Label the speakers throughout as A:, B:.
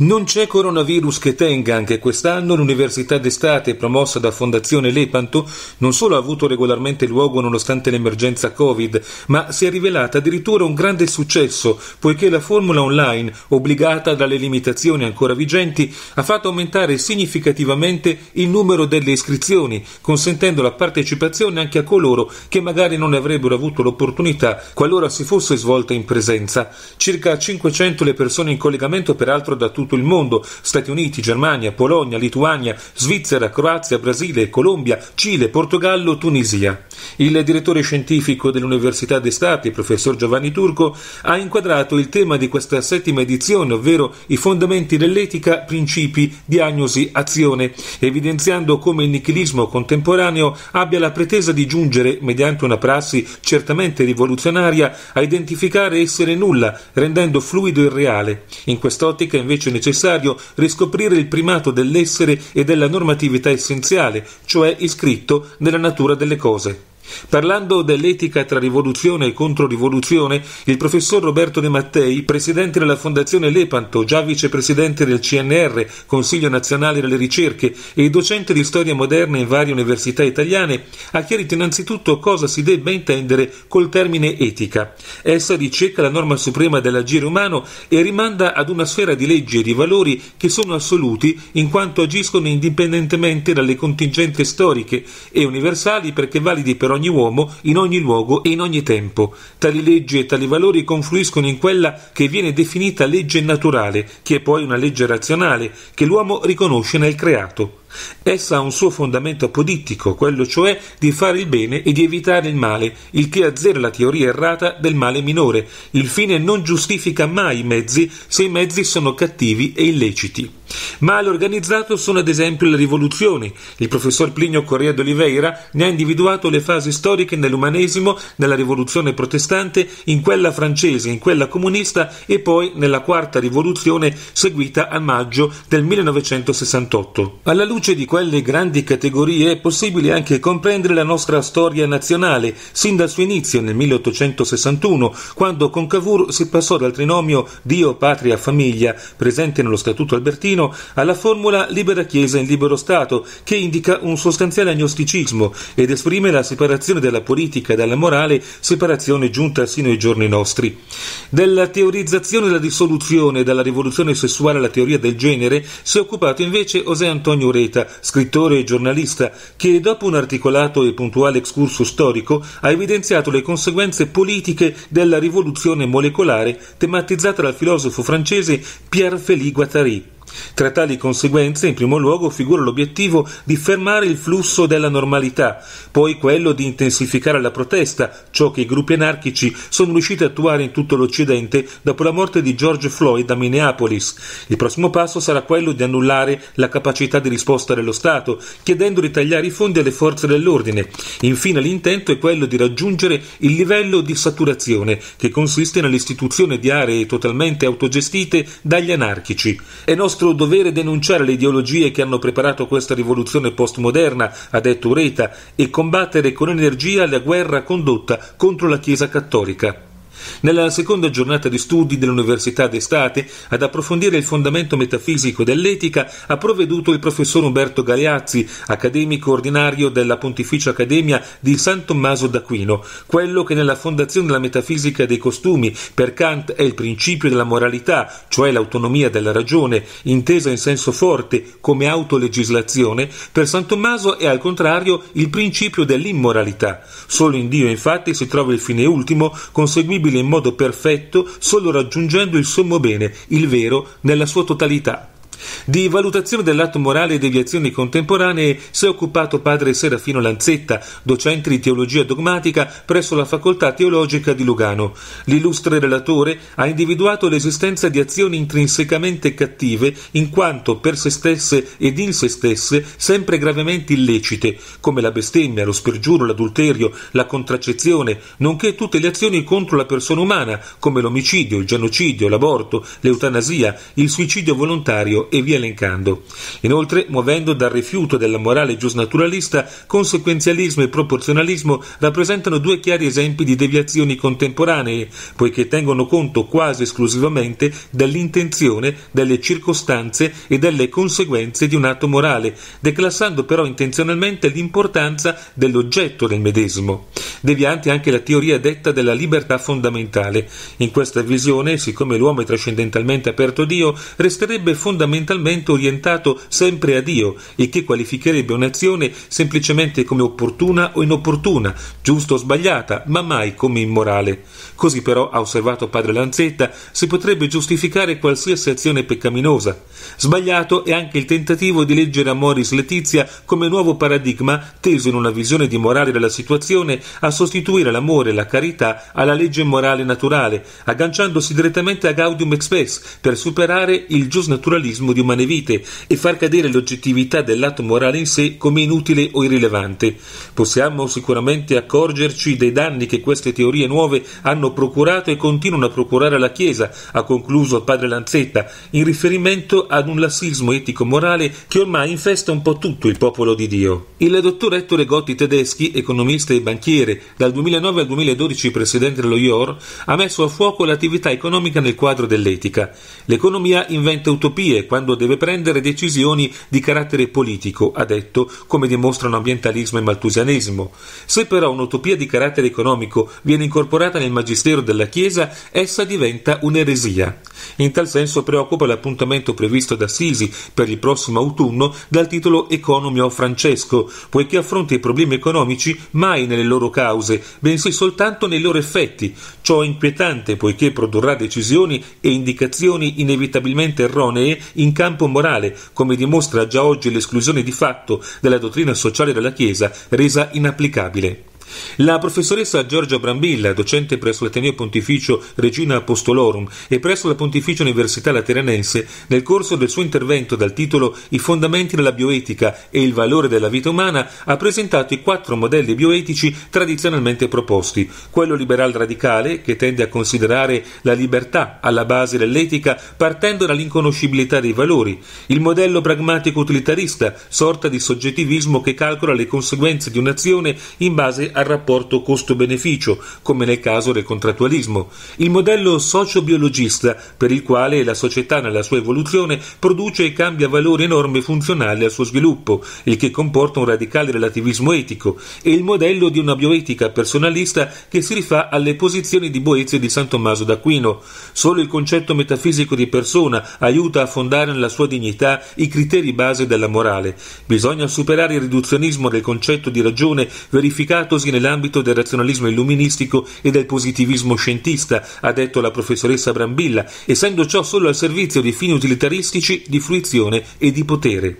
A: Non c'è coronavirus che tenga anche quest'anno. L'Università d'estate, promossa da Fondazione Lepanto, non solo ha avuto regolarmente luogo nonostante l'emergenza Covid, ma si è rivelata addirittura un grande successo, poiché la formula online, obbligata dalle limitazioni ancora vigenti, ha fatto aumentare significativamente il numero delle iscrizioni, consentendo la partecipazione anche a coloro che magari non avrebbero avuto l'opportunità qualora si fosse svolta in presenza. Circa 500 le persone in collegamento, peraltro da tutti tutto il mondo, Stati Uniti, Germania, Polonia, Lituania, Svizzera, Croazia, Brasile, Colombia, Cile, Portogallo, Tunisia. Il direttore scientifico dell'Università di professor Giovanni Turco, ha inquadrato il tema di questa settima edizione, ovvero i fondamenti dell'etica, principi, diagnosi, azione, evidenziando come il nichilismo contemporaneo abbia la pretesa di giungere, mediante una prassi certamente rivoluzionaria, a identificare essere nulla, rendendo fluido il reale. In quest'ottica è invece necessario riscoprire il primato dell'essere e della normatività essenziale, cioè iscritto nella natura delle cose. Parlando dell'etica tra rivoluzione e controrivoluzione, il professor Roberto De Mattei, presidente della Fondazione Lepanto, già vicepresidente del CNR, Consiglio Nazionale delle Ricerche, e docente di storia moderna in varie università italiane, ha chiarito innanzitutto cosa si debba intendere col termine etica. Essa ricerca la norma suprema dell'agire umano e rimanda ad una sfera di leggi e di valori che sono assoluti in quanto agiscono indipendentemente dalle contingenze storiche e universali perché validi per ogni ogni uomo, in ogni luogo e in ogni tempo. Tali leggi e tali valori confluiscono in quella che viene definita legge naturale, che è poi una legge razionale, che l'uomo riconosce nel creato. Essa ha un suo fondamento politico, quello cioè di fare il bene e di evitare il male, il che azzera la teoria errata del male minore. Il fine non giustifica mai i mezzi se i mezzi sono cattivi e illeciti. Male organizzato sono ad esempio le rivoluzioni. Il professor Plinio Correa d'Oliveira ne ha individuato le fasi storiche nell'umanesimo, nella rivoluzione protestante, in quella francese, in quella comunista e poi nella quarta rivoluzione seguita a maggio del 1968. Alla luce luce di quelle grandi categorie è possibile anche comprendere la nostra storia nazionale, sin dal suo inizio nel 1861, quando con Cavour si passò dal trinomio Dio, Patria, Famiglia, presente nello Statuto albertino, alla formula Libera Chiesa in libero Stato, che indica un sostanziale agnosticismo ed esprime la separazione della politica dalla morale, separazione giunta sino ai giorni nostri. Della teorizzazione della dissoluzione, dalla rivoluzione sessuale alla teoria del genere, si è occupato invece José Antonio Reyes poeta, scrittore e giornalista, che dopo un articolato e puntuale excursus storico ha evidenziato le conseguenze politiche della rivoluzione molecolare tematizzata dal filosofo francese Pierre Félix Guattari. Tra tali conseguenze, in primo luogo, figura l'obiettivo di fermare il flusso della normalità, poi quello di intensificare la protesta, ciò che i gruppi anarchici sono riusciti a attuare in tutto l'Occidente dopo la morte di George Floyd a Minneapolis. Il prossimo passo sarà quello di annullare la capacità di risposta dello Stato, chiedendo di tagliare i fondi alle forze dell'ordine. Infine, l'intento è quello di raggiungere il livello di saturazione, che consiste nell'istituzione di aree totalmente autogestite dagli anarchici. È nostro nostro dovere denunciare le ideologie che hanno preparato questa rivoluzione postmoderna, ha detto Ureta, e combattere con energia la guerra condotta contro la Chiesa cattolica. Nella seconda giornata di studi dell'Università d'estate, ad approfondire il fondamento metafisico dell'etica ha provveduto il professor Umberto Galeazzi, accademico ordinario della Pontificia Accademia di San Tommaso d'Aquino, quello che nella fondazione della metafisica dei costumi per Kant è il principio della moralità, cioè l'autonomia della ragione, intesa in senso forte come autolegislazione, per San Tommaso è al contrario il principio dell'immoralità. Solo in Dio infatti si trova il fine ultimo conseguito disponibile in modo perfetto solo raggiungendo il sommo bene, il vero, nella sua totalità. Di valutazione dell'atto morale e delle azioni contemporanee si è occupato padre Serafino Lanzetta, docente di teologia dogmatica presso la Facoltà Teologica di Lugano. L'illustre relatore ha individuato l'esistenza di azioni intrinsecamente cattive in quanto per se stesse ed in se stesse sempre gravemente illecite, come la bestemmia, lo spergiuro, l'adulterio, la contraccezione, nonché tutte le azioni contro la persona umana, come l'omicidio, il genocidio, l'aborto, l'eutanasia, il suicidio volontario e via elencando. Inoltre, muovendo dal rifiuto della morale giusnaturalista, conseguenzialismo e proporzionalismo rappresentano due chiari esempi di deviazioni contemporanee, poiché tengono conto quasi esclusivamente dell'intenzione, delle circostanze e delle conseguenze di un atto morale, declassando però intenzionalmente l'importanza dell'oggetto del medesimo. Deviante anche la teoria detta della libertà fondamentale. In questa visione, siccome l'uomo è trascendentalmente aperto a Dio, resterebbe fondamentale fondamentalmente orientato sempre a Dio e che qualificherebbe un'azione semplicemente come opportuna o inopportuna, giusta o sbagliata, ma mai come immorale. Così però, ha osservato padre Lanzetta, si potrebbe giustificare qualsiasi azione peccaminosa. Sbagliato è anche il tentativo di leggere a Moris Letizia come nuovo paradigma teso in una visione di morale della situazione a sostituire l'amore e la carità alla legge morale naturale, agganciandosi direttamente a Gaudium Express per superare il giusnaturalismo l'egoismo di umane vite e far cadere l'oggettività dell'atto morale in sé come inutile o irrilevante. Possiamo sicuramente accorgerci dei danni che queste teorie nuove hanno procurato e continuano a procurare alla Chiesa, ha concluso il padre Lanzetta, in riferimento ad un lassismo etico-morale che ormai infesta un po' tutto il popolo di Dio. Il dottor Ettore Gotti Tedeschi, economista e banchiere, dal 2009 al 2012 presidente dello IOR, ha messo a fuoco l'attività economica nel quadro dell'etica. L'economia inventa utopie, quando deve prendere decisioni di carattere politico, ha detto, come dimostrano ambientalismo e maltusianesimo. Se però un'utopia di carattere economico viene incorporata nel magistero della Chiesa, essa diventa un'eresia. In tal senso preoccupa l'appuntamento previsto ad Assisi per il prossimo autunno dal titolo Economy Francesco, poiché affronta i problemi economici mai nelle loro cause, bensì soltanto nei loro effetti. Ciò è inquietante poiché produrrà decisioni e indicazioni inevitabilmente erronee in campo morale, come dimostra già oggi l'esclusione di fatto della dottrina sociale della Chiesa, resa inapplicabile. La professoressa Giorgia Brambilla, docente presso l'Ateneo Pontificio Regina Apostolorum e presso la Pontificia Università Lateranense, nel corso del suo intervento dal titolo I fondamenti della bioetica e il valore della vita umana, ha presentato i quattro modelli bioetici tradizionalmente proposti: quello liberal radicale, che tende a considerare la libertà alla base dell'etica partendo dall'inconoscibilità dei valori, il modello pragmatico utilitarista, sorta di soggettivismo che calcola le conseguenze di un'azione in base a al rapporto costo-beneficio, come nel caso del contrattualismo, il modello sociobiologista per il quale la società nella sua evoluzione produce e cambia valori e norme funzionali al suo sviluppo, il che comporta un radicale relativismo etico, e il modello di una bioetica personalista che si rifà alle posizioni di Boezio e di San Tommaso d'Aquino. Solo il concetto metafisico di persona aiuta a fondare nella sua dignità i criteri base della morale. Bisogna superare il riduzionismo del concetto di ragione verificatosi studiosi nell'ambito del razionalismo illuministico e del positivismo scientista, ha detto la professoressa Brambilla, essendo ciò solo al servizio di fini utilitaristici, di fruizione e di potere.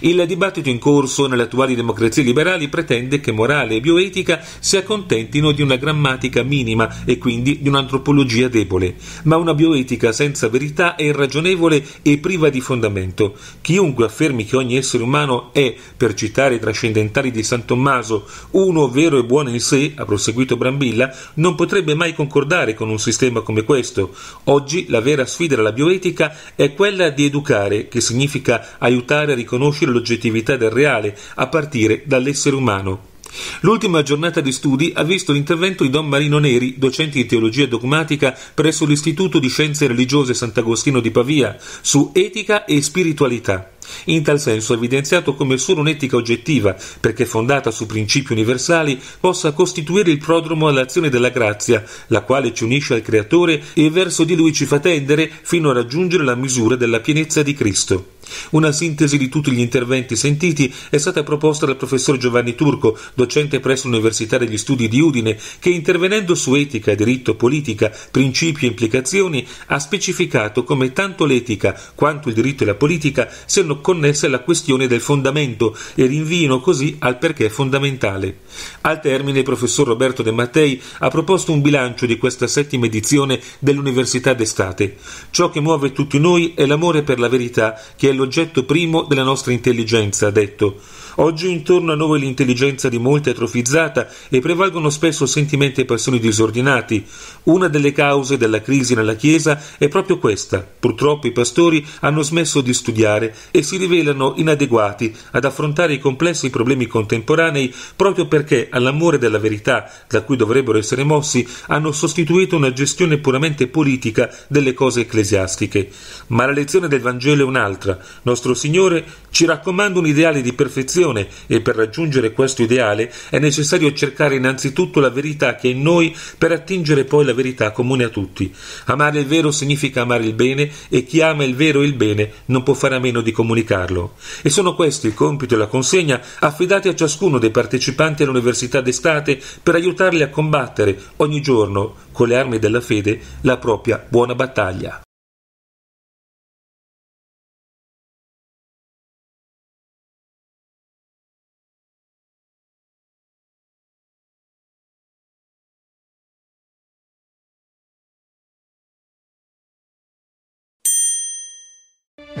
A: Il dibattito in corso nelle attuali democrazie liberali pretende che morale e bioetica si accontentino di una grammatica minima e quindi di un'antropologia debole, ma una bioetica senza verità è irragionevole e priva di fondamento. Chiunque affermi che ogni essere umano è, per citare i trascendentali di San Tommaso, uno vero e buono in sé, ha proseguito Brambilla, non potrebbe mai concordare con un sistema come questo. Oggi la vera sfida alla bioetica è quella di educare, che significa aiutare a riconoscere riconoscere l'oggettività del reale a partire dall'essere umano. L'ultima giornata di studi ha visto l'intervento di Don Marino Neri, docente di teologia dogmatica presso l'Istituto di Scienze Religiose Sant'Agostino di Pavia, su etica e spiritualità. In tal senso ha evidenziato come solo un'etica oggettiva, perché fondata su principi universali, possa costituire il prodromo all'azione della grazia, la quale ci unisce al Creatore e verso di Lui ci fa tendere fino a raggiungere la misura della pienezza di Cristo. Una sintesi di tutti gli interventi sentiti è stata proposta dal professor Giovanni Turco, docente presso l'Università degli Studi di Udine, che intervenendo su etica, diritto, politica, principi e implicazioni, ha specificato come tanto l'etica quanto il diritto e la politica siano connesse alla questione del fondamento e rinvino così al perché fondamentale. Al termine il professor Roberto De Mattei ha proposto un bilancio di questa settima edizione dell'Università d'estate. Ciò che muove tutti noi è l'amore per la verità che è l'oggetto primo della nostra intelligenza, ha detto, Oggi intorno a noi l'intelligenza di molti è atrofizzata e prevalgono spesso sentimenti e passioni disordinati. Una delle cause della crisi nella Chiesa è proprio questa. Purtroppo i pastori hanno smesso di studiare e si rivelano inadeguati ad affrontare i complessi problemi contemporanei proprio perché all'amore della verità, da cui dovrebbero essere mossi, hanno sostituito una gestione puramente politica delle cose ecclesiastiche. Ma la lezione del Vangelo è un'altra. Nostro Signore ci raccomanda un ideale di perfezione perfezione e per raggiungere questo ideale è necessario cercare innanzitutto la verità che è in noi per attingere poi la verità comune a tutti. Amare il vero significa amare il bene e chi ama il vero e il bene non può fare a meno di comunicarlo. E sono questi il compito e la consegna affidati a ciascuno dei partecipanti all'università d'estate per aiutarli a combattere ogni giorno con le armi della fede la propria buona battaglia.